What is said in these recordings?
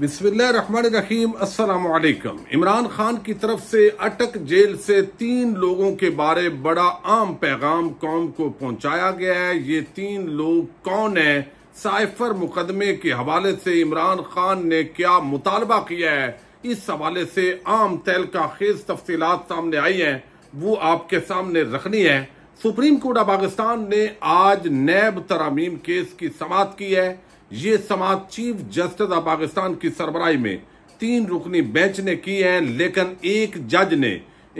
अस्सलाम वालेकुम इमरान खान की तरफ से अटक जेल से तीन लोगों के बारे बड़ा आम पैगाम कौम को पहुंचाया गया है ये तीन लोग कौन है साइफर मुकदमे के हवाले से इमरान खान ने क्या मुतालबा किया है इस हवाले से आम का खेज तफसीत सामने आई है वो आपके सामने रखनी है सुप्रीम कोर्ट ऑफ पाकिस्तान ने आज नैब तरामीम केस की समाप्त की है ये समाज चीफ जस्टिस ऑफ पाकिस्तान की सरबराही में तीन रुकनी बेंच ने की है लेकिन एक जज ने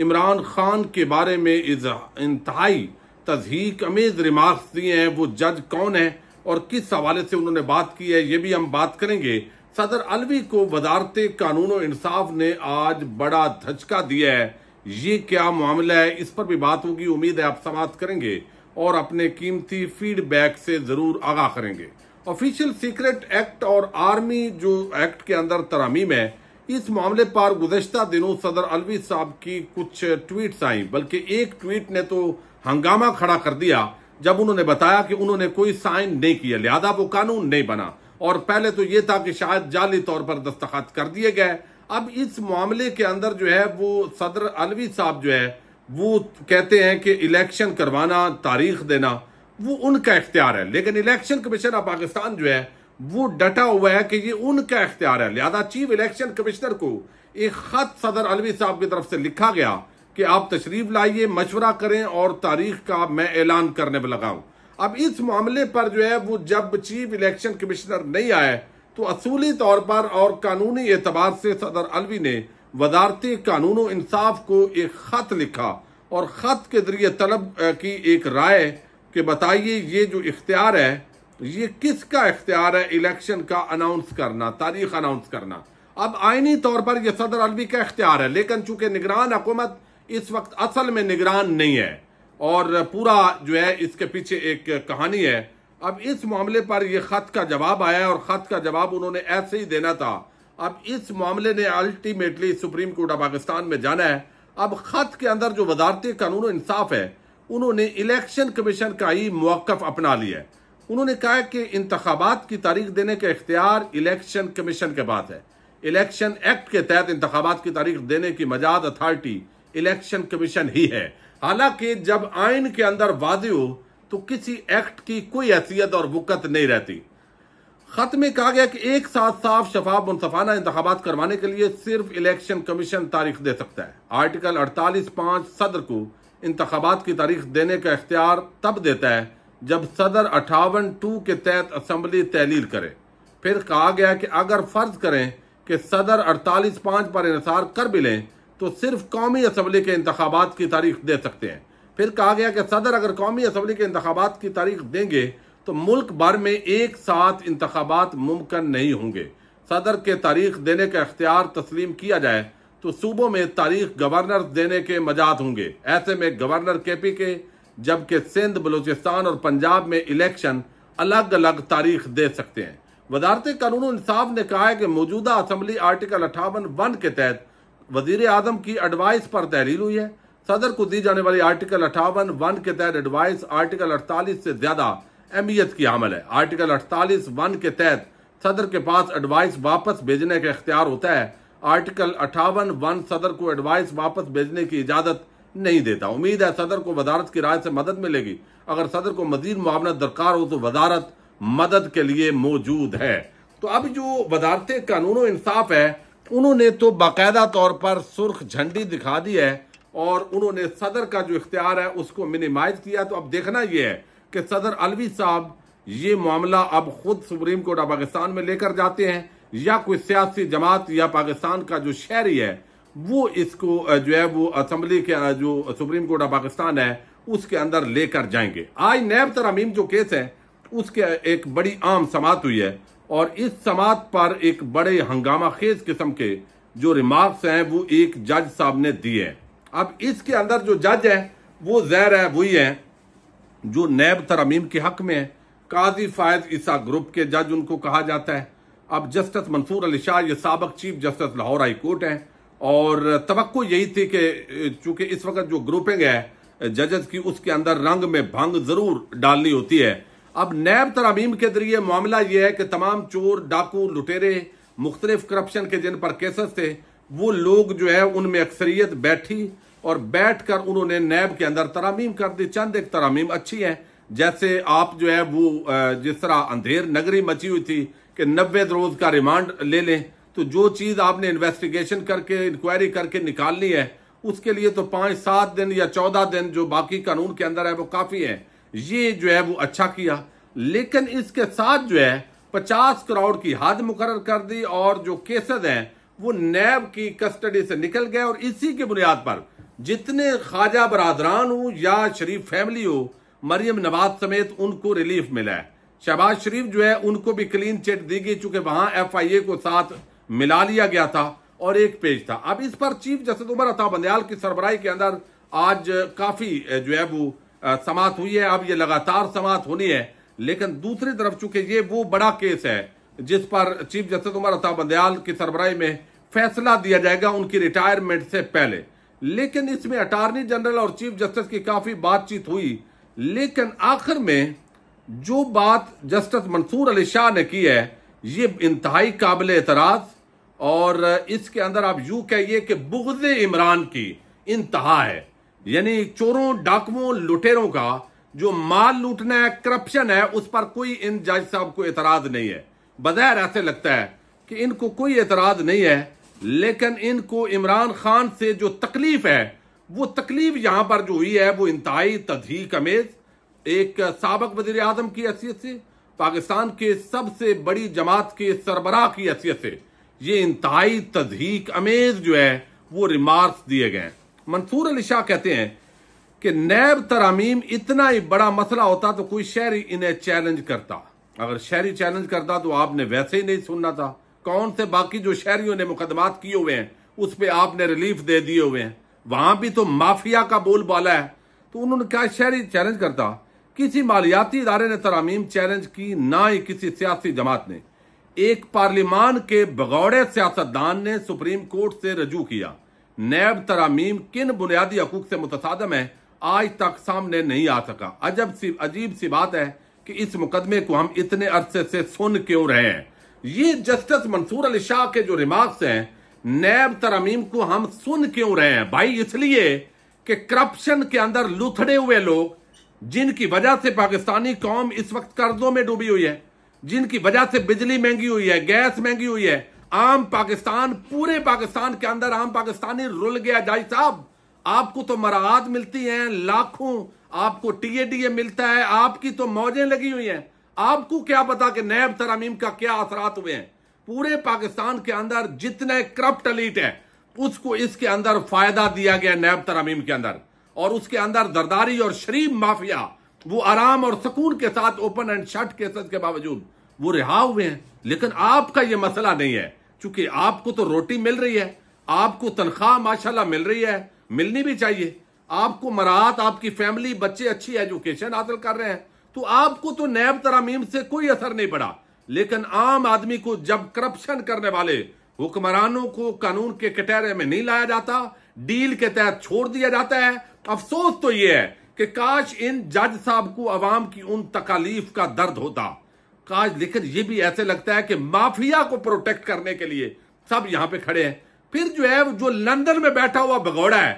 इमरान खान के बारे में इंतहाई तजहीक अमेज रिमार्क्स दिए हैं वो जज कौन है और किस हवाले से उन्होंने बात की है ये भी हम बात करेंगे सदर अलवी को वजारत कानून और इंसाफ ने आज बड़ा धचका दिया है ये क्या मामला है इस पर भी बात होगी उम्मीद है आप समाप्त करेंगे और अपने कीमती फीडबैक से जरूर आगाह करेंगे ऑफिशियल सीक्रेट एक्ट और आर्मी जो एक्ट के अंदर तरामीम है इस मामले पर गुजशत दिनों सदर अलवी साहब की कुछ ट्वीट आई बल्कि एक ट्वीट ने तो हंगामा खड़ा कर दिया जब उन्होंने बताया कि उन्होंने कोई साइन नहीं किया लिहाजा वो कानून नहीं बना और पहले तो ये था कि शायद जाली तौर पर दस्तखत कर दिए गए अब इस मामले के अंदर जो है वो सदर अलवी साहब जो है वो कहते हैं कि इलेक्शन करवाना तारीख देना वो उनका इख्तियार है लेकिन इलेक्शन कमीशन ऑफ पाकिस्तान जो है वो डटा हुआ है कि ये उनका इख्तियार है लिहाजा चीफ इलेक्शन कमिश्नर को एक खत सदर अलवी साहब की तरफ से लिखा गया कि आप तशरीफ लाइए मशवरा करें और तारीख का मैं ऐलान करने में लगाऊं अब इस मामले पर जो है वो जब चीफ इलेक्शन कमिश्नर नहीं आए तो असूली तौर पर और कानूनी एतबार से सदर अलवी ने वजारती कानून इंसाफ को एक खत लिखा और खत के जरिए तलब की एक राय कि बताइए ये जो इख्तियार है ये किसका इख्तियार है इलेक्शन का अनाउंस करना तारीख अनाउंस करना अब आइनी तौर पर यह सदर अलवी का इख्तियार है लेकिन चूंकि निगरान हुकूमत इस वक्त असल में निगरान नहीं है और पूरा जो है इसके पीछे एक कहानी है अब इस मामले पर यह खत का जवाब आया और खत का जवाब उन्होंने ऐसे ही देना था अब इस मामले ने ultimately supreme court of Pakistan में जाना है अब खत के अंदर जो वजारती कानून इंसाफ है उन्होंने इलेक्शन कमीशन का ही मौकफ अपना लिया है उन्होंने कहा कि इंतबात की तारीख देने का इख्तियार इलेक्शन कमीशन के पास है इलेक्शन एक्ट के तहत इंतबात की तारीख देने की मजाद अथॉरिटी इलेक्शन कमीशन ही है हालांकि जब आइन के अंदर वादे हो तो किसी एक्ट की कोई हैसियत और वक़त नहीं रहती खत में कहा गया कि एक साथ साफ शफाफ मुनफाना इंतबात करवाने के लिए सिर्फ इलेक्शन कमीशन तारीख दे सकता है आर्टिकल अड़तालीस पांच सदर को इंतबात की तारीख देने का इख्तियार तब देता है जब सदर अठावन टू के तहत असम्बली तहलील करे फिर कहा गया कि अगर फ़र्ज करें कि सदर अड़तालीस पाँच पर इसार कर भी लें तो सिर्फ कौमी असम्बली के इंतबात की तारीख दे सकते हैं फिर कहा गया कि सदर अगर कौमी असम्बली के इंतबात की तारीख देंगे तो मुल्क भर में एक साथ इंतबात मुमकिन नहीं होंगे सदर के तारीख देने का इख्तियार तस्लीम किया जाए तो सूबों में तारीख गवर्नर देने के मजात होंगे ऐसे में गवर्नर के पी के जबकि सिंध बलूचिस्तान और पंजाब में इलेक्शन अलग अलग तारीख दे सकते हैं वजारत कानून इंसाफ ने कहा है कि मौजूदा असम्बली आर्टिकल अठावन वन के तहत वजीर आजम की एडवाइस पर तहरील हुई है सदर को दी जाने वाली आर्टिकल अठावन वन के तहत एडवाइस आर्टिकल अड़तालीस से ज्यादा अहमियत की हमल है आर्टिकल अड़तालीस वन के तहत सदर के पास एडवाइस वापस भेजने का इख्तियार होता है आर्टिकल अठावन वन सदर को एडवाइस वापस भेजने की इजाजत नहीं देता उम्मीद है सदर को वजारत की राय से मदद मिलेगी अगर सदर को मजीद मुआवना दरकार हो तो वजारत मदद के लिए मौजूद है तो अब जो वजारत कानून इंसाफ है उन्होंने तो बाकायदा तौर पर सुर्ख झंडी दिखा दी है और उन्होंने सदर का जो इख्तियार है उसको मिनिमाइज किया तो अब देखना यह है कि सदर अलवी साहब ये मामला अब खुद सुप्रीम कोर्ट ऑफ पाकिस्तान में लेकर जाते हैं या कोई सियासी जमात या पाकिस्तान का जो शहरी है वो इसको जो है वो असम्बली के जो सुप्रीम कोर्ट ऑफ पाकिस्तान है उसके अंदर लेकर जाएंगे आज नैब तरमीम जो केस है उसके एक बड़ी आम समात हुई है और इस समात पर एक बड़े हंगामा खेज किस्म के जो रिमार्क्स हैं वो एक जज साहब ने दिए हैं अब इसके अंदर जो जज है वो जहर है वही है जो नैब तरमीम के हक में है काजी फायद ईसा ग्रुप के जज उनको कहा जाता है अब जस्टिस मंसूर अली शाह ये सबक chief justice Lahore high court हैं और तो यही थी कि चूंकि इस वक्त जो ग्रुपिंग है जजेस की उसके अंदर रंग में भंग जरूर डालनी होती है अब नैब तरामीम के जरिए मामला यह है कि तमाम चोर डाकू लुटेरे मुख्तलिफ करप्शन के जिन पर केसेस थे वो लोग जो है उनमें अक्सरियत बैठी और बैठ कर उन्होंने नैब के अंदर तरामीम कर दी चंद एक तरामीम अच्छी है जैसे आप जो है वो जिस तरह अंधेर नगरी मची हुई थी कि नब्बे रोज का रिमांड ले लें तो जो चीज़ आपने इन्वेस्टिगेशन करके इंक्वायरी करके निकालनी है उसके लिए तो पांच सात दिन या चौदह दिन जो बाकी कानून के अंदर है वो काफ़ी है ये जो है वो अच्छा किया लेकिन इसके साथ जो है पचास करोड़ की हद मुकर कर दी और जो केसेस हैं वो नैब की कस्टडी से निकल गए और इसी के बुनियाद पर जितने ख्वाजा बरदरान हो या शरीफ फैमिली हो मरियम नवाज समेत उनको रिलीफ मिला है शहबाज शरीफ जो है उनको भी क्लीन चिट दी गई चूंकि वहां एफ आई ए को साथ मिला लिया गया था और एक पेज था अब इस पर चीफ जस्टिस उमर अता बंदयाल की सरबराही के अंदर आज काफी जो है वो समात हुई है अब ये लगातार समात होनी है लेकिन दूसरी तरफ चूंकि ये वो बड़ा केस है जिस पर चीफ जस्टिस उमर अता बंदयाल की सरबराही में फैसला दिया जाएगा उनकी रिटायरमेंट से पहले लेकिन इसमें अटॉर्नी जनरल और चीफ जस्टिस की काफी बातचीत हुई लेकिन आखिर में जो बात जस्टिस मंसूर अली शाह ने की है ये इंतहाई काबिल एतराज़ और इसके अंदर आप यूं कहिए कि बुगज इमरान की इंतहा है यानी चोरों डाकुओं लुटेरों का जो माल लूटना है करप्शन है उस पर कोई इन जज साहब को एतराज नहीं है बजहर ऐसे लगता है कि इनको कोई एतराज नहीं है लेकिन इनको इमरान खान से जो तकलीफ है वो तकलीफ यहां पर जो हुई है वो इंतहाई तदही कमेज़ एक सबक वजीर आजम की हैसियत से पाकिस्तान के सबसे बड़ी जमात के सरबराह की हैसियत से ये इंतहाई तजहीक अमेज जो है वो रिमार्क दिए गए मंसूर अली शाह कहते हैं कि नैब तरामीम इतना ही बड़ा मसला होता तो कोई शहरी इन्हें चैलेंज करता अगर शहरी चैलेंज करता तो आपने वैसे ही नहीं सुनना था कौन से बाकी जो शहरियों ने मुकदमात किए हुए हैं उस पर आपने रिलीफ दे दिए हुए हैं वहां भी तो माफिया का बोलबाला है तो उन्होंने क्या शहरी चैलेंज करता किसी मालियाती इदारे ने तरामीम चैलेंज की ना ही किसी सियासी जमात ने एक पार्लियमान के बगौड़े सियासतदान ने सुप्रीम कोर्ट से रजू किया नैब तरामीम किन बुनियादी हकूक से मुतसादम है आज तक सामने नहीं आ सका अजब सी अजीब सी बात है कि इस मुकदमे को हम इतने अरसे से सुन क्यों रहे हैं ये जस्टिस मंसूर अली शाह के जो रिमार्क्स हैं नैब तरमीम को हम सुन क्यों रहे हैं भाई इसलिए कि करप्शन के अंदर लुथड़े हुए लोग जिनकी वजह से पाकिस्तानी कौम इस वक्त कर्जों में डूबी हुई है जिनकी वजह से बिजली महंगी हुई है गैस महंगी हुई है आम पाकिस्तान पूरे पाकिस्तान के अंदर आम पाकिस्तानी रुल गया जाई साहब आपको तो मराहत मिलती है लाखों आपको टीएडीए मिलता है आपकी तो मौजें लगी हुई हैं आपको क्या पता कि नैब तरामीम का क्या असरात हुए हैं पूरे पाकिस्तान के अंदर जितने करप्ट अलीट है उसको इसके अंदर फायदा दिया गया नैब तरामीम के अंदर और उसके अंदर दरदारी और शरीफ माफिया वो आराम और सुकून के साथ ओपन एंड शट केसेस के बावजूद वो रिहा हुए हैं लेकिन आपका ये मसला नहीं है चूंकि आपको तो रोटी मिल रही है आपको तनख्वाह माशाल्लाह मिल रही है मिलनी भी चाहिए आपको मराहत आपकी फैमिली बच्चे अच्छी एजुकेशन हासिल कर रहे हैं तो आपको तो नैब तरामीम से कोई असर नहीं पड़ा लेकिन आम आदमी को जब करप्शन करने वाले हुक्मरानों को कानून के कटहरे में नहीं लाया जाता डील के तहत छोड़ दिया जाता है अफसोस तो ये है कि काश इन जज साहब को अवाम की उन तकालीफ का दर्द होता काश लेकिन ये भी ऐसे लगता है कि माफिया को प्रोटेक्ट करने के लिए सब यहां पे खड़े हैं फिर जो है जो लंदन में बैठा हुआ भगौड़ा है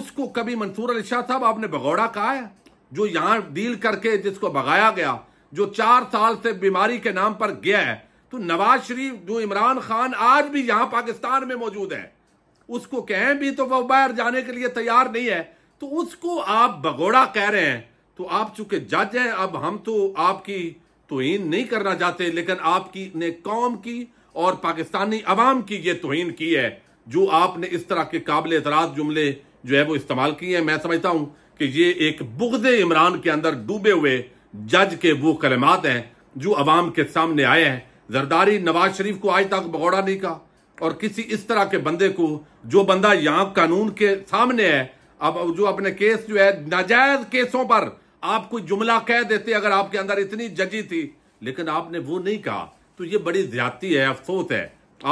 उसको कभी मंसूर अली शाह साहब आपने भगौड़ा कहा है जो यहां डील करके जिसको भगाया गया जो चार साल से बीमारी के नाम पर गया है तो नवाज शरीफ जो इमरान खान आज भी यहां पाकिस्तान में मौजूद है उसको कहें भी तो वह बाहर जाने के लिए तैयार नहीं है तो उसको आप बगोड़ा कह रहे हैं तो आप चूंकि जज हैं अब हम तो आपकी तोहन नहीं करना चाहते लेकिन आपकी ने कौम की और पाकिस्तानी अवाम की ये तोहन की है जो आपने इस तरह के काबिल एतराज जुमले जो है वो इस्तेमाल किए हैं मैं समझता हूं कि ये एक बुगदे इमरान के अंदर डूबे हुए जज के वो कलमात हैं जो अवाम के सामने आए हैं जरदारी नवाज शरीफ को आज तक भगौड़ा नहीं कहा और किसी इस तरह के बंदे को जो बंदा यहां कानून के सामने है अब जो अपने केस जो है नाजायज केसों पर आप कोई जुमला कह देते अगर आपके अंदर इतनी जजी थी लेकिन आपने वो नहीं कहा तो ये बड़ी ज्यादती है अफसोस है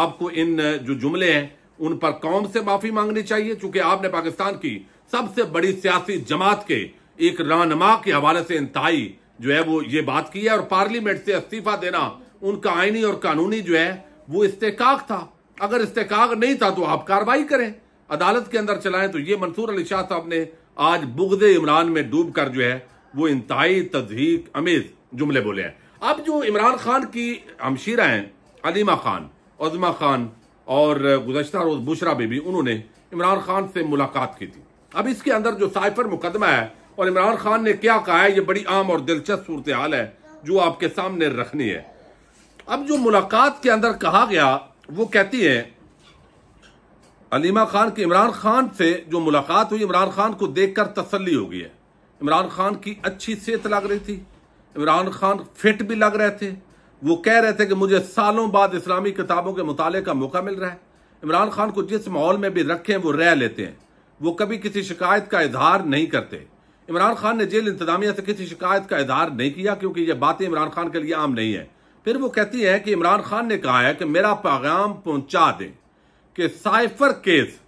आपको इन जो जुमले हैं उन पर कौम से माफी मांगनी चाहिए चूंकि आपने पाकिस्तान की सबसे बड़ी सियासी जमात के एक रहनमा के हवाले से इंतहाई जो है वो ये बात की है और पार्लियामेंट से इस्तीफा देना उनका आईनी और कानूनी जो है वो इस्तेकाक था अगर इस्तेकाक नहीं था तो आप कार्रवाई करें अदालत के अंदर चलाएं तो ये मंसूर अली शाह साहब ने आज बुगदे इमरान में डूब कर जो है वो इंतहाई तजहीक अमेज जुमले बोले हैं अब जो इमरान खान की हमशीरा हैं अलीमा खान उजमा खान और गुजशत रोज बुशरा बेबी उन्होंने इमरान खान से मुलाकात की थी अब इसके अंदर जो साइफर मुकदमा है और इमरान खान ने क्या कहा है ये बड़ी आम और दिलचस्प सूरत हाल है जो आपके सामने रखनी है अब जो मुलाकात के अंदर कहा गया वो कहती है अलीमा खान के इमरान खान से जो मुलाकात हुई इमरान खान को देखकर तसल्ली हो गई है इमरान खान की अच्छी सेहत लग रही थी इमरान खान फिट भी लग रहे थे वो कह रहे थे कि मुझे सालों बाद इस्लामी किताबों के मुताले का मौका मिल रहा है इमरान खान को जिस माहौल में भी रखें वो रह लेते हैं वो कभी किसी शिकायत का इजहार नहीं करते इमरान खान ने जेल इंतजामिया से किसी शिकायत का इजहार नहीं किया क्योंकि ये बातें इमरान खान के लिए आम नहीं है फिर वो कहती है कि इमरान खान ने कहा है कि मेरा पैगाम पहुंचा दें कि साइफर केस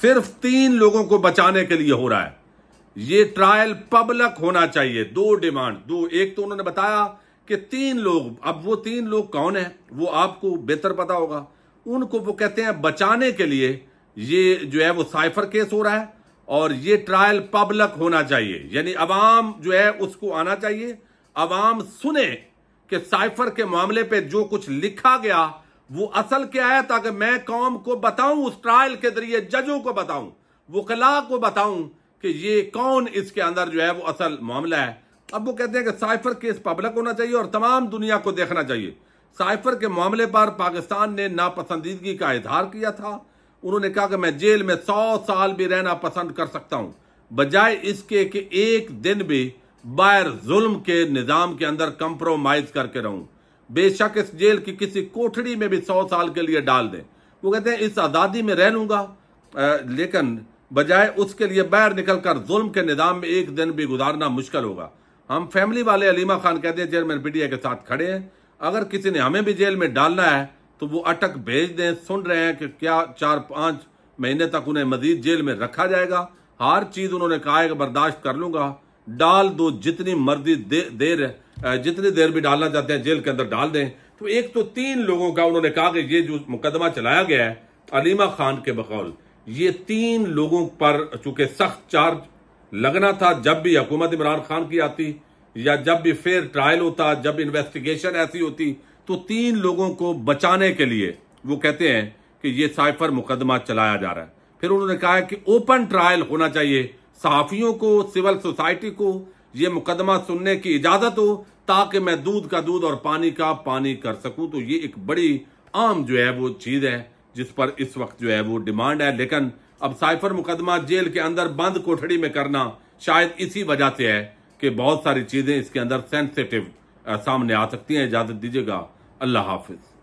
सिर्फ तीन लोगों को बचाने के लिए हो रहा है ये ट्रायल पब्लिक होना चाहिए दो डिमांड दो एक तो उन्होंने बताया कि तीन लोग अब वो तीन लोग कौन है वो आपको बेहतर पता होगा उनको वो कहते हैं बचाने के लिए ये जो है वो साइफर केस हो रहा है और ये ट्रायल पब्लिक होना चाहिए यानी अवाम जो है उसको आना चाहिए अवाम सुने कि साइफर के मामले पे जो कुछ लिखा गया वो असल क्या है ताकि मैं कौम को बताऊं उस ट्रायल के जरिए जजों को बताऊं वकला को बताऊं कि ये कौन इसके अंदर जो है वो असल मामला है अब वो कहते हैं कि साइफर केस पब्लिक होना चाहिए और तमाम दुनिया को देखना चाहिए साइफर के मामले पर पाकिस्तान ने नापसंदीदगी का इजहार किया था उन्होंने कहा कि मैं जेल में सौ साल भी रहना पसंद कर सकता हूं बजाय इसके कि एक दिन भी बायर जुल्म के निज़ाम के अंदर कंप्रोमाइज करके रहूं बेशक इस जेल की किसी कोठड़ी में भी सौ साल के लिए डाल दें वो कहते हैं इस आज़ादी में रह लूंगा लेकिन बजाय उसके लिए बाहर निकल कर जुल्म के निज़ाम में एक दिन भी गुजारना मुश्किल होगा हम फैमिली वाले अलीमा खान कहते हैं चेयरमैन पीटीए के साथ खड़े हैं अगर किसी ने हमें भी जेल में डालना है तो वो अटक भेज दें सुन रहे हैं कि क्या चार पाँच महीने तक उन्हें मजीद जेल में रखा जाएगा हर चीज़ उन्होंने कहा है कि बर्दाश्त कर लूँगा डाल दो जितनी मर्जी दे, देर जितनी देर भी डालना चाहते हैं जेल के अंदर डाल दें तो एक तो तीन लोगों का उन्होंने कहा कि ये जो मुकदमा चलाया गया है अलीमा खान के बकौल ये तीन लोगों पर चूंकि सख्त चार्ज लगना था जब भी हुकूमत इमरान खान की आती या जब भी फेयर ट्रायल होता जब इन्वेस्टिगेशन ऐसी होती तो तीन लोगों को बचाने के लिए वो कहते हैं कि ये साइफर मुकदमा चलाया जा रहा है फिर उन्होंने कहा कि ओपन ट्रायल होना चाहिए सहाफ़ियों को सिविल सोसाइटी को ये मुकदमा सुनने की इजाजत हो ताकि मैं दूध का दूध और पानी का पानी कर सकूं तो ये एक बड़ी आम जो है वो चीज़ है जिस पर इस वक्त जो है वो डिमांड है लेकिन अब साइफर मुकदमा जेल के अंदर बंद कोठड़ी में करना शायद इसी वजह से है कि बहुत सारी चीज़ें इसके अंदर सेंसिटिव सामने आ सकती हैं इजाज़त दीजिएगा अल्लाह हाफिज़